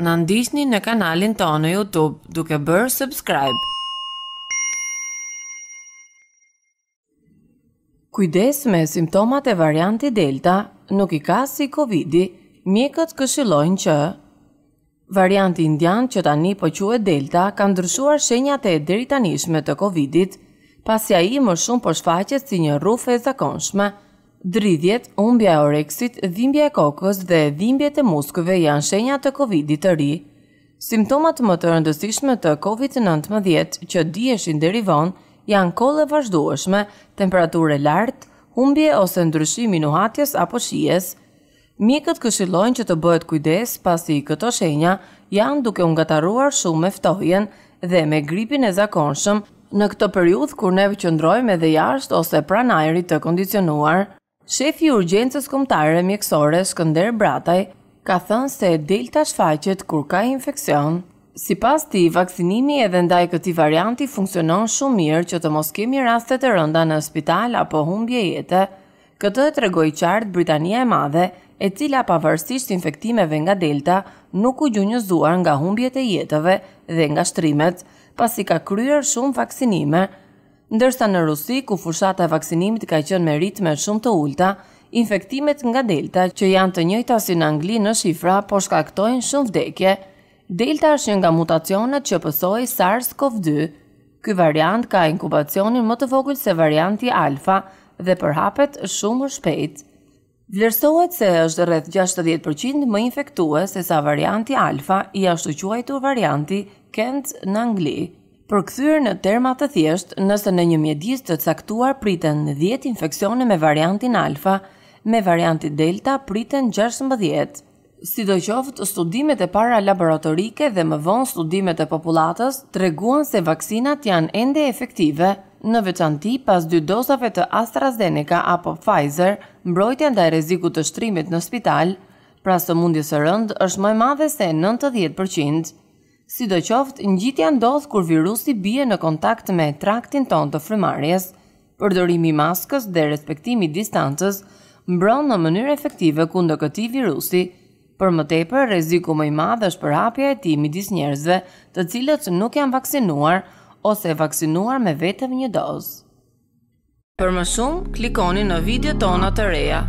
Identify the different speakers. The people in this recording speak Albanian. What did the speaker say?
Speaker 1: Në ndisni në kanalin të në Youtube duke bërë subscribe. Kujdes me simptomat e varianti Delta nuk i ka si Covid-i, mjekët këshilojnë që Varianti indian që tani po quhet Delta ka ndryshuar shenjat e dritanishme të Covidit, pasi ai më shumë po shfaqet si një rrufë e zakonshme, Dridhjet, umbja e oreksit, dhimbja e kokës dhe dhimbjet e muskëve janë shenja të COVID-19 të ri. Simptomat më të rëndësishme të COVID-19 që dieshin deri vonë janë kolle vazhdueshme, temperaturë lartë, humbje ose ndryshimi i nuhatjes apo shijes. Mjekët këshillojnë që të bëhet kujdes pasi këto shenja janë duke u ngatarruar shumë me ftohjen dhe me gripin e zakonshëm në këtë periudhë kur ne qëndrojmë edhe jashtë ose pranajrit të kondicionuar. Shefi urgjencës kombëtare mjekësore Shkënder Brataj ka thënë se Delta shfaqet kur ka infeksion. Si pas ti, vaksinimi edhe ndaj këti varianti funksionon shumë mirë që të mos kemi rastet të rënda në spital apo humbje jetë, këtë e të regoj qartë Britania e madhe, e cila pavërstisht infektimeve nga Delta nuk u gjunjëzuar nga humbjet e jetëve dhe nga shtrimet, pasi ka kryer shumë vaksinime, ndërsa në Rusi, ku fushata e vaksinimit ka qenë me ritme shumë të ulta, infektimet nga Delta, që janë të njëjta si në Angli në shifra, po shkaktojnë shumë vdekje. Delta është një nga mutacionet që pësoi SARS-CoV-2. Ky variant ka inkubacionin më të vogël se varianti Alfa dhe përhapet shumë më shpejt. Vlerësohet se është rreth 60% më infektues se sa varianti Alfa, i ashtu quajtur varianti Kent në Angli përkthyer në terma të thjesht, nëse në një mjedis të caktuar priten 10 infeksione me variantin alfa, me variantin delta priten 16. Si do qoftë studimet e para laboratorike dhe më vonë studimet e popullatës, të reguan se vaksinat janë ende efektive. Në veçanti, pas dy dozave të AstraZeneca apo Pfizer, mbrojtja ndaj e të shtrimit në spital, pra së së rëndë është mëj madhe se 90%. Si do qoftë, një gjitja ndodhë kur virusi bie në kontakt me traktin ton të frymarjes, përdorimi maskës dhe respektimi distancës, mbron në mënyrë efektive kundë këti virusi, për më tepër reziku më i madhë është për hapja e timi dis njerëzve të cilët që nuk janë vaksinuar ose vaksinuar me vetëm një dozë. Për më shumë, klikoni në video tona të reja.